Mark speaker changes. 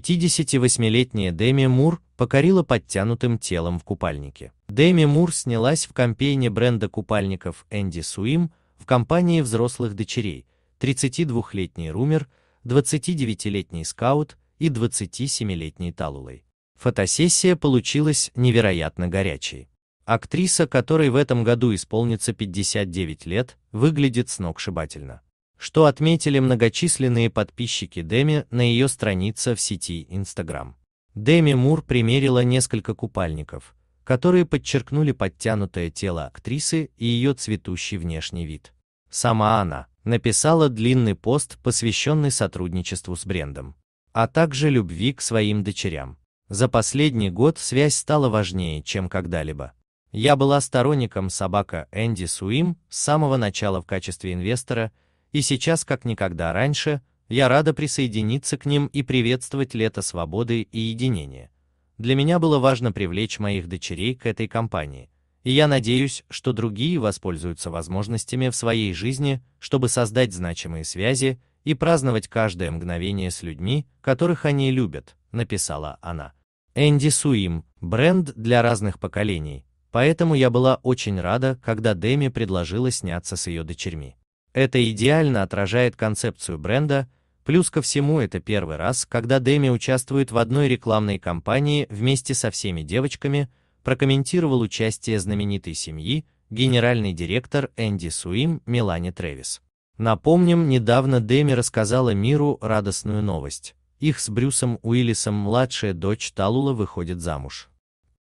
Speaker 1: 58-летняя Деми Мур покорила подтянутым телом в купальнике. Деми Мур снялась в кампейне бренда купальников Энди Суим в компании взрослых дочерей, 32-летний Румер, 29-летний Скаут и 27-летний Талулой. Фотосессия получилась невероятно горячей. Актриса, которой в этом году исполнится 59 лет, выглядит сногсшибательно что отметили многочисленные подписчики Деми на ее странице в сети Instagram. Деми Мур примерила несколько купальников, которые подчеркнули подтянутое тело актрисы и ее цветущий внешний вид. Сама она написала длинный пост, посвященный сотрудничеству с брендом, а также любви к своим дочерям. За последний год связь стала важнее, чем когда-либо. Я была сторонником собака Энди Суим с самого начала в качестве инвестора и сейчас как никогда раньше я рада присоединиться к ним и приветствовать лето свободы и единения. Для меня было важно привлечь моих дочерей к этой компании, и я надеюсь, что другие воспользуются возможностями в своей жизни, чтобы создать значимые связи и праздновать каждое мгновение с людьми, которых они любят, написала она. Энди Суим – бренд для разных поколений, поэтому я была очень рада, когда Дэми предложила сняться с ее дочерьми. Это идеально отражает концепцию бренда, плюс ко всему это первый раз, когда Дэми участвует в одной рекламной кампании вместе со всеми девочками, прокомментировал участие знаменитой семьи, генеральный директор Энди Суим Мелани Трэвис. Напомним, недавно Дэми рассказала миру радостную новость. Их с Брюсом Уиллисом младшая дочь Талула выходит замуж.